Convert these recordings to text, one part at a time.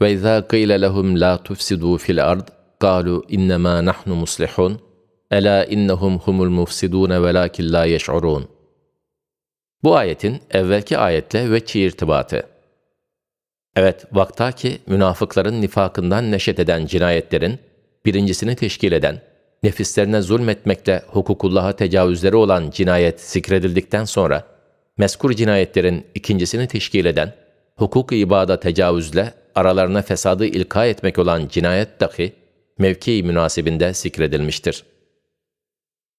Ve izâ qîle lehum lâ tufsidû fil ard, kâlu innemâ nahnu muslihun, elâ innehum humul mufsidûne velâkin lâ Bu ayetin evvelki ayetle veçi irtibatı. Evet, vaktaki münafıkların nifakından neşet eden cinayetlerin, birincisini teşkil eden, nefislerine zulmetmekle hukukullaha tecavüzleri olan cinayet zikredildikten sonra, meskur cinayetlerin ikincisini teşkil eden, hukuk ibada tecavüzle aralarına fesadı ilka etmek olan cinayet dahi mevki münasibinde zikredilmiştir.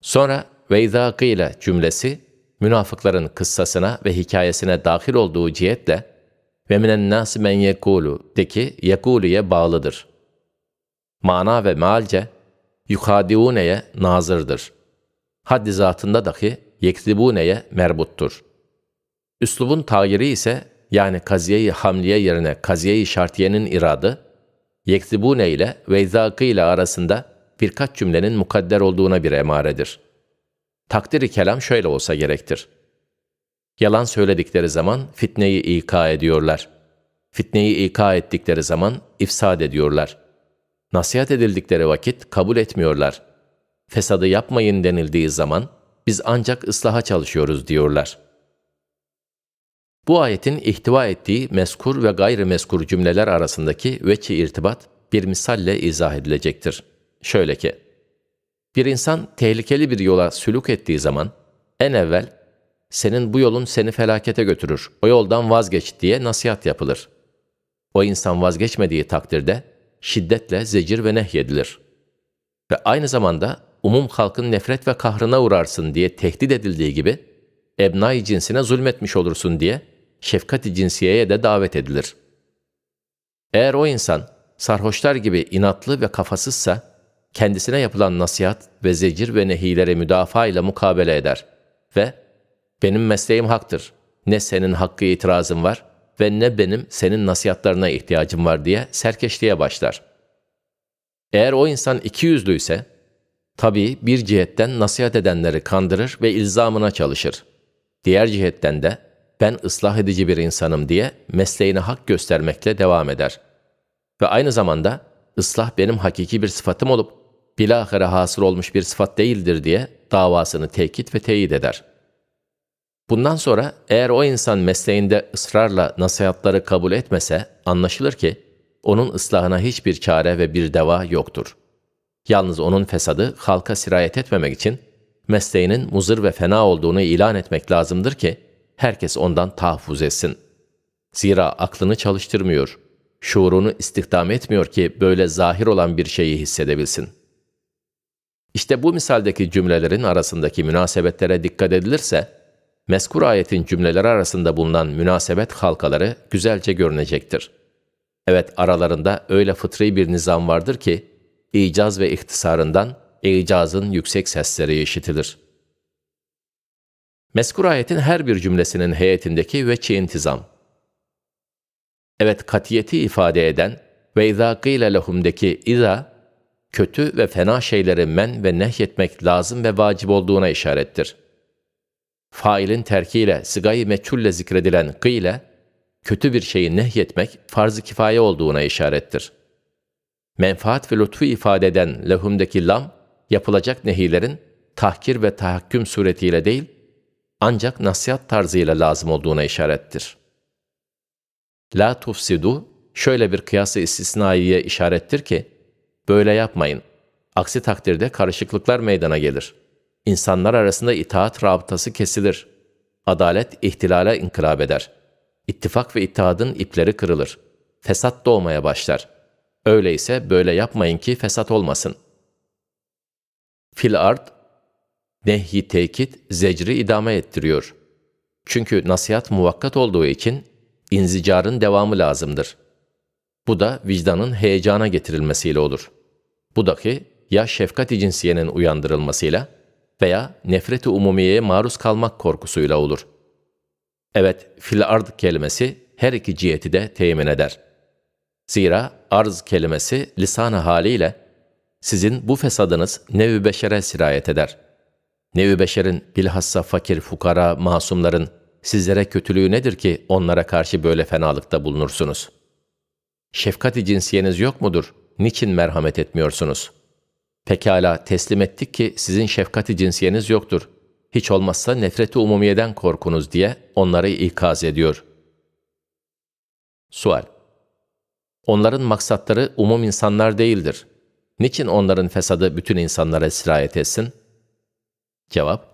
Sonra veyza ile cümlesi münafıkların kıssasına ve hikayesine dahil olduğu cihetle ve minen nas men yekulu deki yekulu'ya bağlıdır. Mana ve mealce yuhadiuneye nazırdır. Haddi zatında dahi yektibuneye merbuttur. Üslubun tayiri ise yani kaziyeyi hamliye yerine kaziyeyi şartiyenin iradı, yektibune ile veyzakı ile arasında birkaç cümlenin mukadder olduğuna bir emaredir. Takdiri kelam şöyle olsa gerektir. Yalan söyledikleri zaman fitneyi ika ediyorlar. Fitneyi ika ettikleri zaman ifsad ediyorlar. Nasihat edildikleri vakit kabul etmiyorlar. Fesadı yapmayın denildiği zaman biz ancak ıslaha çalışıyoruz diyorlar.'' Bu ayetin ihtiva ettiği meskur ve gayri meskur cümleler arasındaki veçi irtibat bir misalle izah edilecektir. Şöyle ki, bir insan tehlikeli bir yola sülük ettiği zaman en evvel senin bu yolun seni felakete götürür, o yoldan vazgeç diye nasihat yapılır. O insan vazgeçmediği takdirde şiddetle zecir ve nehyedilir. Ve aynı zamanda umum halkın nefret ve kahrına uğrarsın diye tehdit edildiği gibi, ebnai cinsine zulmetmiş olursun diye şefkati cinsiyeye de davet edilir. Eğer o insan sarhoşlar gibi inatlı ve kafasızsa, kendisine yapılan nasihat ve zecir ve nehilere müdafaa ile mukabele eder ve benim mesleğim haktır, ne senin hakkı itirazın var ve ne benim senin nasihatlarına ihtiyacım var diye serkeşliğe başlar. Eğer o insan iki yüzlü ise, tabii bir cihetten nasihat edenleri kandırır ve ilzamına çalışır. Diğer cihetten de ben ıslah edici bir insanım diye mesleğine hak göstermekle devam eder. Ve aynı zamanda ıslah benim hakiki bir sıfatım olup bilahare hasır olmuş bir sıfat değildir diye davasını tekit ve teyit eder. Bundan sonra eğer o insan mesleğinde ısrarla nasihatları kabul etmese anlaşılır ki onun ıslahına hiçbir çare ve bir deva yoktur. Yalnız onun fesadı halka sirayet etmemek için mesleğinin muzır ve fena olduğunu ilan etmek lazımdır ki herkes ondan tahfuz etsin. Zira aklını çalıştırmıyor, şuurunu istihdam etmiyor ki böyle zahir olan bir şeyi hissedebilsin. İşte bu misaldeki cümlelerin arasındaki münasebetlere dikkat edilirse, mezkur ayetin cümleleri arasında bulunan münasebet halkaları güzelce görünecektir. Evet aralarında öyle fıtri bir nizam vardır ki, icaz ve ihtisarından icazın yüksek sesleri işitilir.'' Meskur ayetin her bir cümlesinin heyetindeki ve intizam. Evet katiyeti ifade eden ve izâ gîle lehum'deki izâ, kötü ve fena şeyleri men ve nehyetmek lazım ve vacip olduğuna işarettir. Failin terkiyle, sigayı meçhulle zikredilen gîle, kötü bir şeyi nehyetmek farz-ı kifaye olduğuna işarettir. Menfaat ve lütfu ifade eden lehum'deki lam, yapılacak nehilerin tahkir ve tahakküm suretiyle değil, ancak nasihat tarzıyla lazım olduğuna işarettir. La tufsidu şöyle bir kıyası istisnaiye işarettir ki, böyle yapmayın. Aksi takdirde karışıklıklar meydana gelir. İnsanlar arasında itaat rabıtası kesilir. Adalet ihtilale inkılap eder. İttifak ve ittiadın ipleri kırılır. Fesat doğmaya başlar. Öyleyse böyle yapmayın ki fesat olmasın. Fil art nehy tekit zecri idame ettiriyor. Çünkü nasihat muvakkat olduğu için inzicarın devamı lazımdır. Bu da vicdanın heyecana getirilmesiyle olur. Bu dahi ya şefkati cinsiyenin uyandırılmasıyla veya nefreti umumiyeye maruz kalmak korkusuyla olur. Evet, fil ard kelimesi her iki ciheti de temin eder. Zira arz kelimesi lisan haliyle sizin bu fesadınız nevi beşere sirayet eder.'' Nevi beşerin, bilhassa fakir, fukara, masumların sizlere kötülüğü nedir ki onlara karşı böyle fenalıkta bulunursunuz? Şefkati cinsiyeniz yok mudur? Niçin merhamet etmiyorsunuz? Pekala teslim ettik ki sizin şefkati cinsiyeniz yoktur. Hiç olmazsa nefreti umumiyeden korkunuz diye onları ikaz ediyor. Sual Onların maksatları umum insanlar değildir. Niçin onların fesadı bütün insanlara sirayet etsin?'' Cevap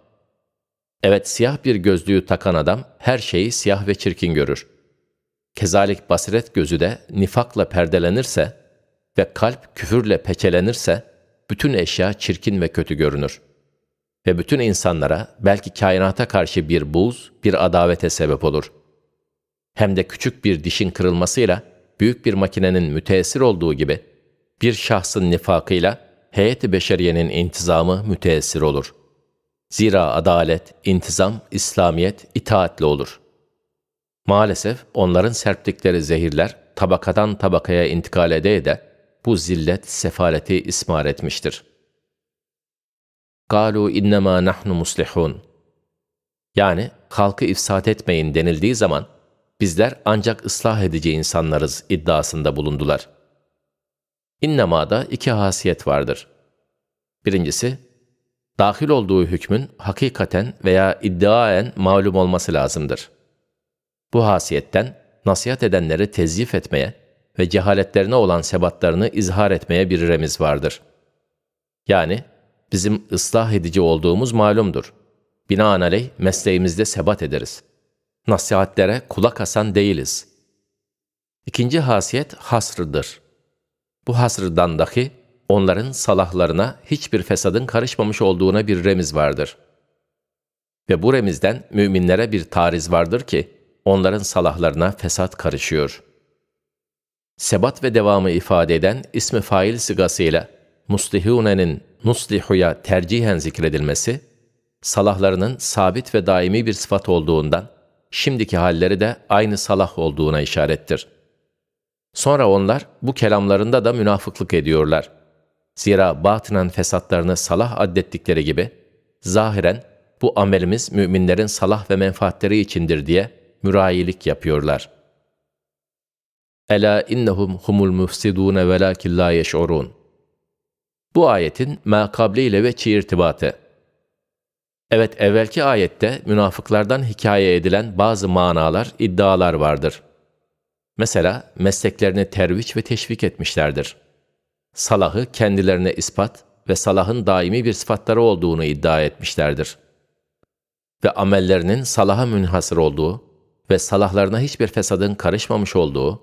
Evet siyah bir gözlüğü takan adam her şeyi siyah ve çirkin görür. Kezalik basiret gözü de nifakla perdelenirse ve kalp küfürle peçelenirse bütün eşya çirkin ve kötü görünür. Ve bütün insanlara belki kainata karşı bir buz, bir adavete sebep olur. Hem de küçük bir dişin kırılmasıyla büyük bir makinenin müteessir olduğu gibi bir şahsın nifakıyla heyeti beşeriyenin intizamı müteessir olur.'' Zira adalet, intizam, İslamiyet itaatle olur. Maalesef onların serptikleri zehirler tabakadan tabakaya intikal ede de bu zillet sefaleti ismar etmiştir. قَالُوا اِنَّمَا نَحْنُ مُسْلِحُونَ Yani halkı ifsat etmeyin denildiği zaman bizler ancak ıslah edici insanlarız iddiasında bulundular. İnnema'da iki hasiyet vardır. Birincisi, dahil olduğu hükmün hakikaten veya iddiaen malum olması lazımdır. Bu hasiyetten nasihat edenleri tezyif etmeye ve cehaletlerine olan sebatlarını izhar etmeye bir remiz vardır. Yani bizim ıslah edici olduğumuz malumdur. Binaenaleyh mesleğimizde sebat ederiz. Nasihatlere kulak asan değiliz. İkinci hasiyet hasrıdır. Bu hasrdan dahi onların salahlarına hiçbir fesadın karışmamış olduğuna bir remiz vardır. Ve bu remizden müminlere bir tariz vardır ki, onların salahlarına fesat karışıyor. Sebat ve devamı ifade eden ismi fail sigasıyla muslihunenin nuslihuya tercihen zikredilmesi, salahlarının sabit ve daimi bir sıfat olduğundan, şimdiki halleri de aynı salah olduğuna işarettir. Sonra onlar bu kelamlarında da münafıklık ediyorlar. Zira batınan fesatlarını salah addettikleri gibi, zahiren bu amelimiz müminlerin salah ve menfaatleri içindir diye mürayilik yapıyorlar. Ela innahum humul mufsidune velakin la yeş'urun. Bu ayetin makabliyle ve çi irtibatı. Evet evvelki ayette münafıklardan hikaye edilen bazı manalar, iddialar vardır. Mesela mesleklerini terviç ve teşvik etmişlerdir salahı kendilerine ispat ve salahın daimi bir sıfatları olduğunu iddia etmişlerdir. Ve amellerinin salaha münhasır olduğu ve salahlarına hiçbir fesadın karışmamış olduğu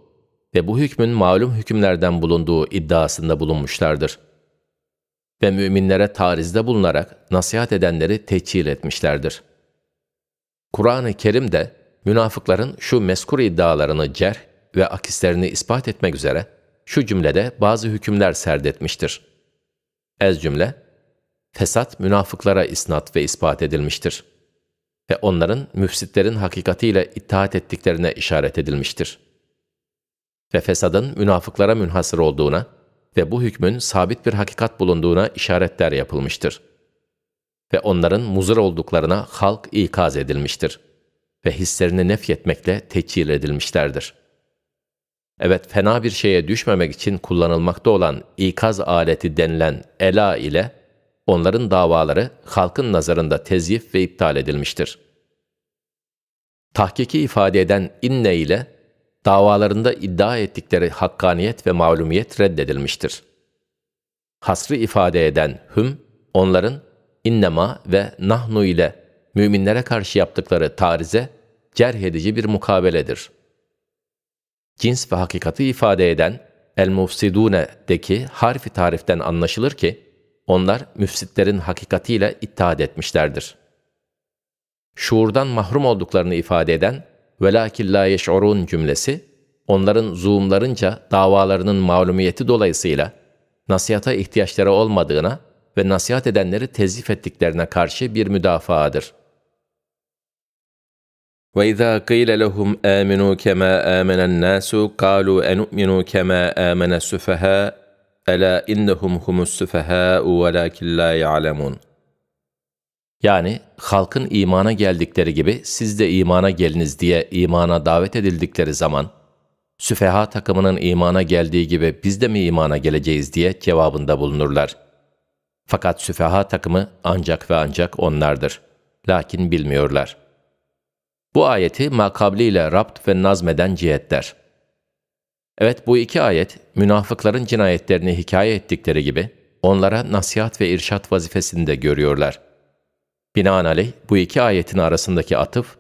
ve bu hükmün malum hükümlerden bulunduğu iddiasında bulunmuşlardır. Ve müminlere tarizde bulunarak nasihat edenleri teçhil etmişlerdir. Kur'an-ı Kerim de münafıkların şu meskur iddialarını cerh ve akislerini ispat etmek üzere şu cümlede bazı hükümler serdetmiştir. Ez cümle, fesat münafıklara isnat ve ispat edilmiştir. Ve onların müfsitlerin hakikatiyle itaat ettiklerine işaret edilmiştir. Ve fesadın münafıklara münhasır olduğuna ve bu hükmün sabit bir hakikat bulunduğuna işaretler yapılmıştır. Ve onların muzır olduklarına halk ikaz edilmiştir. Ve hislerini nefyetmekle teçhir edilmişlerdir.'' Evet fena bir şeye düşmemek için kullanılmakta olan ikaz aleti denilen ela ile onların davaları halkın nazarında tezyif ve iptal edilmiştir. Tahkiki ifade eden inne ile davalarında iddia ettikleri hakkaniyet ve mağlumiyet reddedilmiştir. Hasrı ifade eden hüm, onların innema ve nahnu ile müminlere karşı yaptıkları tarize cerh edici bir mukabeledir.'' cins ve hakikati ifade eden El-Mufsidune'deki harfi tariften anlaşılır ki, onlar müfsitlerin hakikatiyle ittihad etmişlerdir. Şuurdan mahrum olduklarını ifade eden velakin la yeş'urun cümlesi, onların zoomlarınca davalarının malumiyeti dolayısıyla nasihata ihtiyaçları olmadığına ve nasihat edenleri tezif ettiklerine karşı bir müdafaadır. وإذا قيل لهم آمنوا كما آمن الناس قالوا أنؤمن كما آمن السفهاء ألا إنهم هم السفهاء ولكن لا يعلمون Yani halkın imana geldikleri gibi siz de imana geliniz diye imana davet edildikleri zaman süfeha takımının imana geldiği gibi biz de mi imana geleceğiz diye cevabında bulunurlar. Fakat süfeha takımı ancak ve ancak onlardır. Lakin bilmiyorlar. Bu ayeti makabliyle rapt ve nazmeden cihetler. Evet bu iki ayet münafıkların cinayetlerini hikaye ettikleri gibi onlara nasihat ve irşat vazifesini de görüyorlar. Binaenaleyh bu iki ayetin arasındaki atıf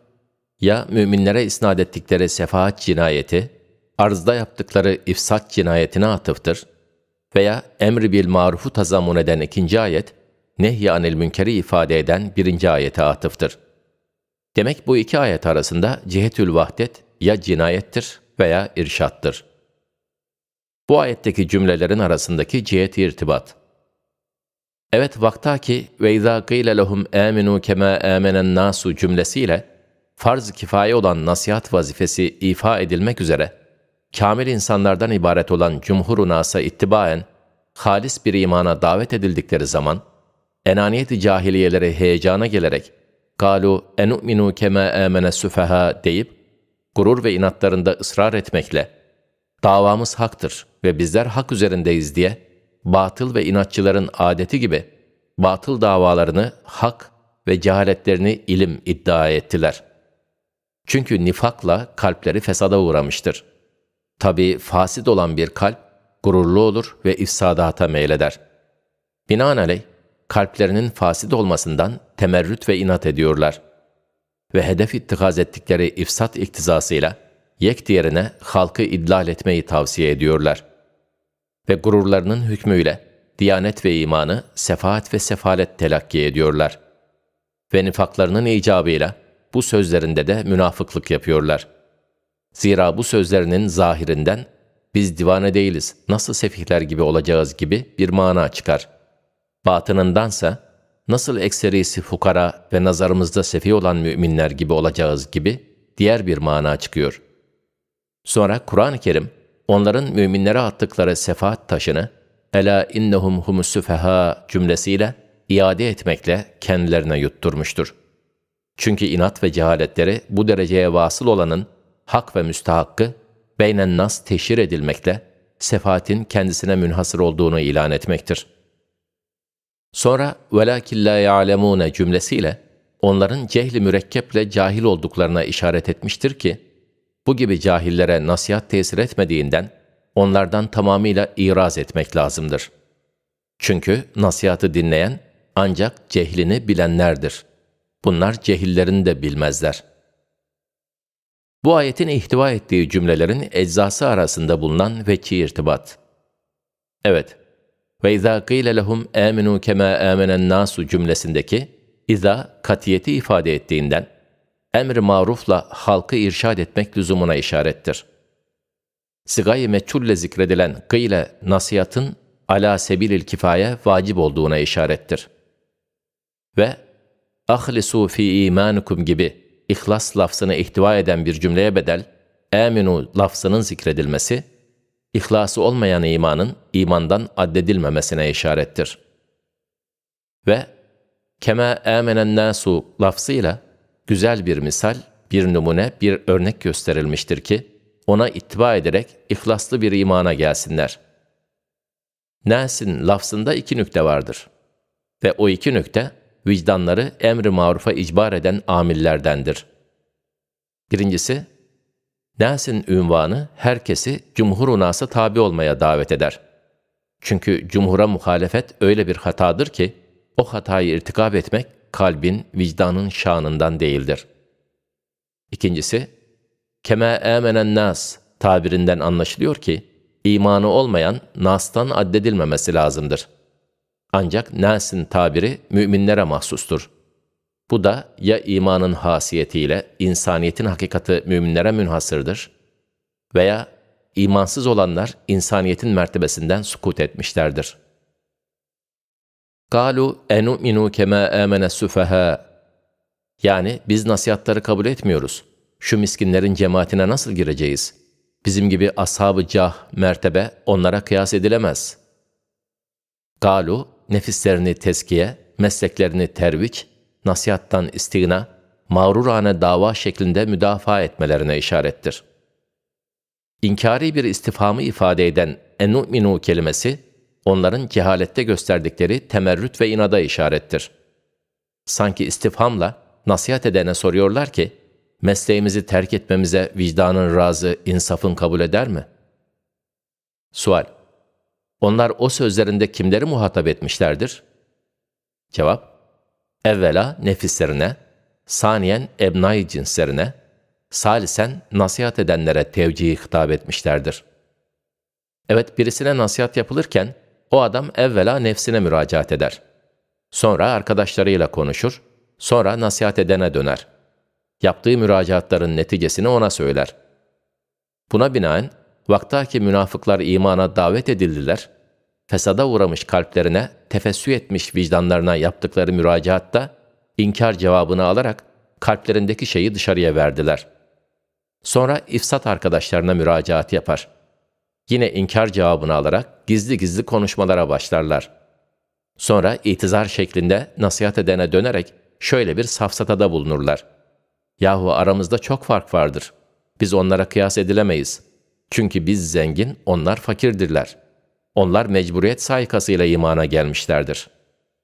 ya müminlere isnat ettikleri sefaat cinayeti, arzda yaptıkları ifsat cinayetine atıftır veya emri bil marufu tazamun eden ikinci ayet, nehy anil münkeri ifade eden birinci ayete atıftır.'' Demek bu iki ayet arasında cihetül vahdet ya cinayettir veya irşattır. Bu ayetteki cümlelerin arasındaki cihet irtibat. Evet ki ve izâ gîle lehum âminû kemâ âmenen nâsu cümlesiyle farz kifaye olan nasihat vazifesi ifa edilmek üzere kamil insanlardan ibaret olan cumhur nasa ittibaen halis bir imana davet edildikleri zaman enaniyeti cahiliyeleri heyecana gelerek kalu enu'minu kema amene süfaha deyip gurur ve inatlarında ısrar etmekle davamız haktır ve bizler hak üzerindeyiz diye batıl ve inatçıların adeti gibi batıl davalarını hak ve cehaletlerini ilim iddia ettiler. Çünkü nifakla kalpleri fesada uğramıştır. Tabi fasit olan bir kalp gururlu olur ve ifsadata meyleder. Binaenaleyh kalplerinin fasit olmasından temerrüt ve inat ediyorlar. Ve hedef ittikaz ettikleri ifsat iktizasıyla yek diğerine halkı idlal etmeyi tavsiye ediyorlar. Ve gururlarının hükmüyle diyanet ve imanı sefaat ve sefalet telakki ediyorlar. Ve nifaklarının icabıyla bu sözlerinde de münafıklık yapıyorlar. Zira bu sözlerinin zahirinden biz divane değiliz, nasıl sefihler gibi olacağız gibi bir mana çıkar. Batınındansa nasıl ekserisi fukara ve nazarımızda sefi olan müminler gibi olacağız gibi diğer bir mana çıkıyor. Sonra Kur'an-ı Kerim onların müminlere attıkları sefaat taşını ''Ela innehum humus cümlesiyle iade etmekle kendilerine yutturmuştur. Çünkü inat ve cehaletleri bu dereceye vasıl olanın hak ve müstahakkı beynen nas teşhir edilmekle sefaatin kendisine münhasır olduğunu ilan etmektir.'' Sonra وَلَاكِنْ لَا يَعْلَمُونَ cümlesiyle onların cehli mürekkeple cahil olduklarına işaret etmiştir ki, bu gibi cahillere nasihat tesir etmediğinden onlardan tamamıyla iraz etmek lazımdır. Çünkü nasihatı dinleyen ancak cehlini bilenlerdir. Bunlar cehillerini de bilmezler. Bu ayetin ihtiva ettiği cümlelerin eczası arasında bulunan veki irtibat. Evet, ve izâ gîle lehum âminû kemâ âmenen cümlesindeki izâ katiyeti ifade ettiğinden emr-i marufla halkı irşad etmek lüzumuna işarettir. Sigay-i meçhulle zikredilen gîle nasihatın ala sebilil kifaye vacip olduğuna işarettir. Ve ahlisu fi imanikum gibi ihlas lafzını ihtiva eden bir cümleye bedel, eminu lafzının zikredilmesi, ihlası olmayan imanın imandan addedilmemesine işarettir. Ve keme emenen nasu lafzıyla güzel bir misal, bir numune, bir örnek gösterilmiştir ki ona ittiba ederek ihlaslı bir imana gelsinler. Nasin lafzında iki nükte vardır. Ve o iki nükte vicdanları emri marufa icbar eden amillerdendir. Birincisi, Dersin ünvanı herkesi cumhur unası tabi olmaya davet eder. Çünkü cumhura muhalefet öyle bir hatadır ki o hatayı irtikab etmek kalbin, vicdanın şanından değildir. İkincisi, keme emenen nas tabirinden anlaşılıyor ki imanı olmayan nas'tan addedilmemesi lazımdır. Ancak nas'in tabiri müminlere mahsustur. Bu da ya imanın hasiyetiyle insaniyetin hakikati müminlere münhasırdır veya imansız olanlar insaniyetin mertebesinden sukut etmişlerdir. Kalu enu'minu kema amene sufaha. Yani biz nasihatları kabul etmiyoruz. Şu miskinlerin cemaatine nasıl gireceğiz? Bizim gibi ashabı cah, mertebe onlara kıyas edilemez. Galu nefislerini teskiye, mesleklerini tervik nasihattan istigna, mağrurane dava şeklinde müdafaa etmelerine işarettir. İnkari bir istifamı ifade eden enu'minu kelimesi, onların cehalette gösterdikleri temerrüt ve inada işarettir. Sanki istifhamla nasihat edene soruyorlar ki, mesleğimizi terk etmemize vicdanın razı, insafın kabul eder mi? Sual Onlar o sözlerinde kimleri muhatap etmişlerdir? Cevap evvela nefislerine, saniyen ebnai cinslerine, salisen nasihat edenlere tevcihi hitap etmişlerdir. Evet birisine nasihat yapılırken o adam evvela nefsine müracaat eder. Sonra arkadaşlarıyla konuşur, sonra nasihat edene döner. Yaptığı müracaatların neticesini ona söyler. Buna binaen vaktaki münafıklar imana davet edildiler, fesada uğramış kalplerine tefessü etmiş vicdanlarına yaptıkları müracaatta inkar cevabını alarak kalplerindeki şeyi dışarıya verdiler. Sonra ifsat arkadaşlarına müracaat yapar. Yine inkar cevabını alarak gizli gizli konuşmalara başlarlar. Sonra itizar şeklinde nasihat edene dönerek şöyle bir safsatada bulunurlar. Yahu aramızda çok fark vardır. Biz onlara kıyas edilemeyiz. Çünkü biz zengin, onlar fakirdirler.'' Onlar mecburiyet saykasıyla imana gelmişlerdir.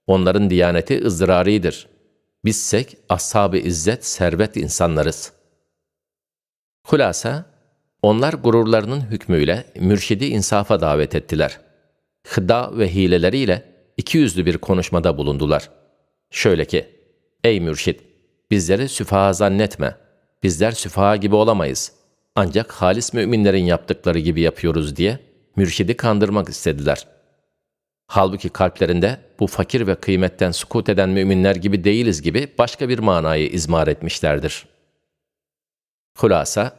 Onların diyaneti ızdırarıdır. Bizsek ashab-ı izzet, servet insanlarız. Hulasa, onlar gururlarının hükmüyle mürşidi insafa davet ettiler. Hıda ve hileleriyle ikiyüzlü bir konuşmada bulundular. Şöyle ki, Ey mürşid! Bizleri süfaha zannetme. Bizler süfaha gibi olamayız. Ancak halis müminlerin yaptıkları gibi yapıyoruz diye mürşidi kandırmak istediler. Halbuki kalplerinde bu fakir ve kıymetten sukut eden müminler gibi değiliz gibi başka bir manayı izmar etmişlerdir. Hulasa,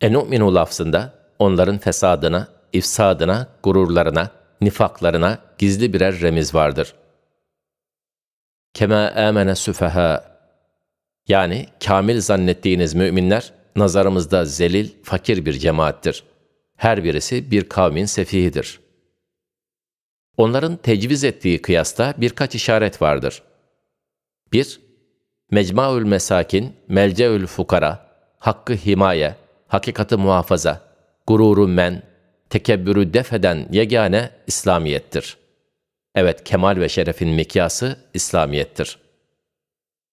enu'minu lafzında onların fesadına, ifsadına, gururlarına, nifaklarına gizli birer remiz vardır. Kema amene süfeha yani kamil zannettiğiniz müminler nazarımızda zelil, fakir bir cemaattir her birisi bir kavmin sefihidir. Onların tecviz ettiği kıyasta birkaç işaret vardır. 1. Mecmaül mesakin, melceül fukara, hakkı himaye, hakikati muhafaza, gururu men, tekebbürü defeden yegane İslamiyettir. Evet, kemal ve şerefin mikyası İslamiyettir.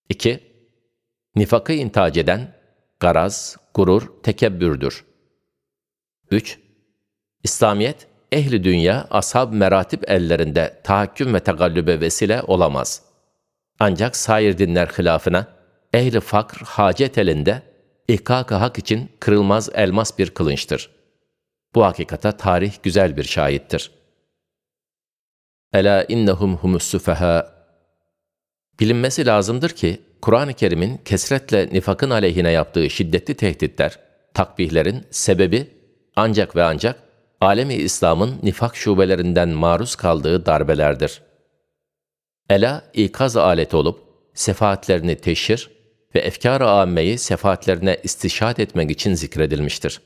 2. Nifakı intac eden, garaz, gurur, tekebbürdür. 3. İslamiyet, ehli dünya, ashab meratip ellerinde tahakküm ve tegallübe vesile olamaz. Ancak sair dinler hilafına, ehli fakr hacet elinde, ihkak hak için kırılmaz elmas bir kılınçtır. Bu hakikata tarih güzel bir şahittir. Ela innahum humus Bilinmesi lazımdır ki Kur'an-ı Kerim'in kesretle nifakın aleyhine yaptığı şiddetli tehditler, takbihlerin sebebi ancak ve ancak alemi İslam'ın nifak şubelerinden maruz kaldığı darbelerdir. Ela ikaz aleti olup sefaatlerini teşhir ve efkar-ı âmmeyi sefaatlerine istişat etmek için zikredilmiştir.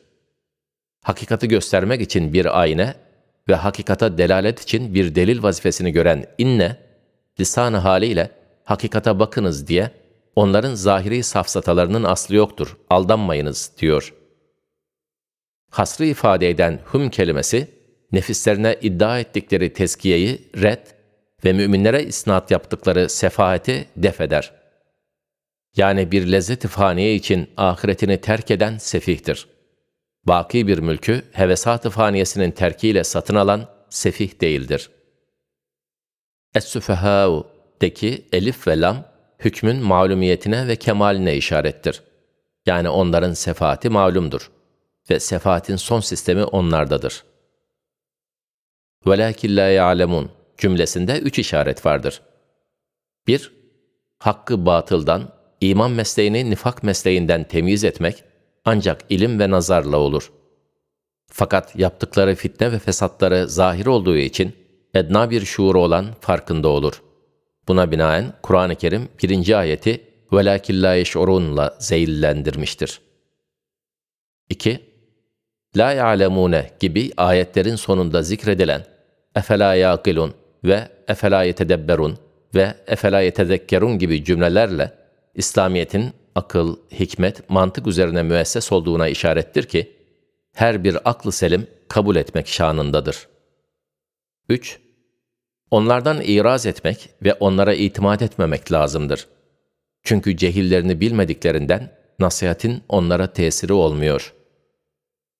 Hakikati göstermek için bir ayna ve hakikata delalet için bir delil vazifesini gören inne, lisan haliyle hakikata bakınız diye onların zahiri safsatalarının aslı yoktur, aldanmayınız diyor.'' Hasrı ifade eden hüm kelimesi, nefislerine iddia ettikleri tezkiyeyi red ve müminlere isnat yaptıkları sefaheti def eder. Yani bir lezzet-i faniye için ahiretini terk eden sefihtir. Baki bir mülkü hevesat-ı faniyesinin terkiyle satın alan sefih değildir. Es-Süfehâ'deki elif ve lam, hükmün malumiyetine ve kemaline işarettir. Yani onların sefaati malumdur.'' ve sefatin son sistemi onlardadır. وَلَاكِنْ لَا يَعْلَمُونَ cümlesinde üç işaret vardır. 1. Hakkı batıldan, iman mesleğini nifak mesleğinden temiz etmek ancak ilim ve nazarla olur. Fakat yaptıkları fitne ve fesatları zahir olduğu için edna bir şuuru olan farkında olur. Buna binaen Kur'an-ı Kerim 1. ayeti وَلَاكِنْ لَا يَشْعُرُونَ zeyillendirmiştir. 2 la ya'lemune gibi ayetlerin sonunda zikredilen efela yaqilun ve efela yetedebberun ve efela yetezekkerun gibi cümlelerle İslamiyet'in akıl, hikmet, mantık üzerine müesses olduğuna işarettir ki, her bir aklı selim kabul etmek şanındadır. 3. Onlardan iraz etmek ve onlara itimat etmemek lazımdır. Çünkü cehillerini bilmediklerinden nasihatin onlara tesiri olmuyor.''